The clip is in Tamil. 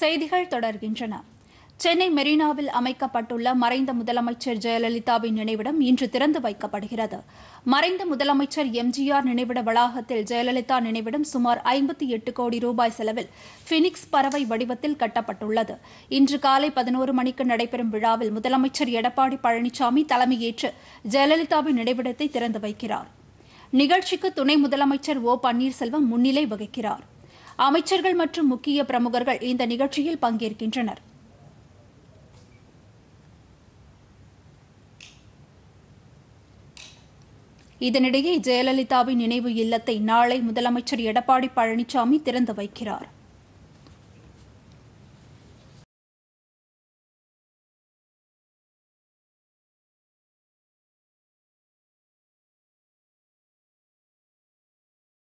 செய்திகள் தொடர்கின்றன சென்னை மெரினாவில் அமைக்கப்பட்டுள்ள மறைந்த முதலமைச்சர் ஜெயலலிதாவின் நினைவிடம் இன்று திறந்து வைக்கப்படுகிறது மறைந்த முதலமைச்சர் எம்ஜிஆர் நினைவிட வளாகத்தில் ஜெயலலிதா நினைவிடம் சுமார் ஐம்பத்தி எட்டு கோடி ரூபாய் செலவில் பினிக்ஸ் பறவை வடிவத்தில் கட்டப்பட்டுள்ளது இன்று காலை பதினோரு மணிக்கு நடைபெறும் விழாவில் முதலமைச்சர் எடப்பாடி பழனிசாமி தலைமையேற்று ஜெயலலிதாவின் நினைவிடத்தை திறந்து வைக்கிறார் நிகழ்ச்சிக்கு துணை முதலமைச்சர் ஓ பன்னீர்செல்வம் முன்னிலை வகிக்கிறாா் அமைச்சர்கள் மற்றும் முக்கிய பிரமுகர்கள் இந்த நிகழ்ச்சியில் பங்கேற்கின்றனர் இதனிடையே ஜெயலலிதாவின் நினைவு இல்லத்தை நாளை முதலமைச்சர் எடப்பாடி பழனிசாமி திறந்து வைக்கிறார்